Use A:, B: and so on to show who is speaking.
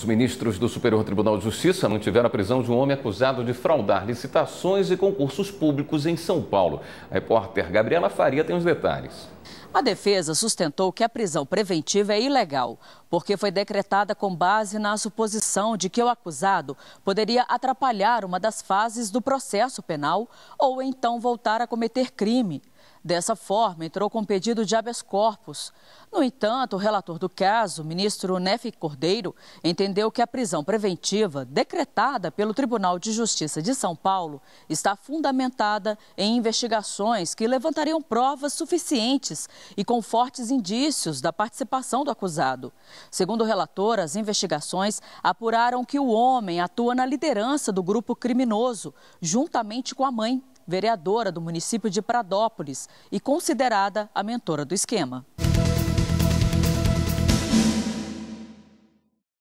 A: Os ministros do Superior Tribunal de Justiça mantiveram a prisão de um homem acusado de fraudar licitações e concursos públicos em São Paulo. A repórter Gabriela Faria tem os detalhes.
B: A defesa sustentou que a prisão preventiva é ilegal, porque foi decretada com base na suposição de que o acusado poderia atrapalhar uma das fases do processo penal ou então voltar a cometer crime. Dessa forma, entrou com pedido de habeas corpus. No entanto, o relator do caso, ministro Nefe Cordeiro, entendeu que a prisão preventiva decretada pelo Tribunal de Justiça de São Paulo está fundamentada em investigações que levantariam provas suficientes e com fortes indícios da participação do acusado. Segundo o relator, as investigações apuraram que o homem atua na liderança do grupo criminoso, juntamente com a mãe vereadora do município de Pradópolis e considerada a mentora do esquema.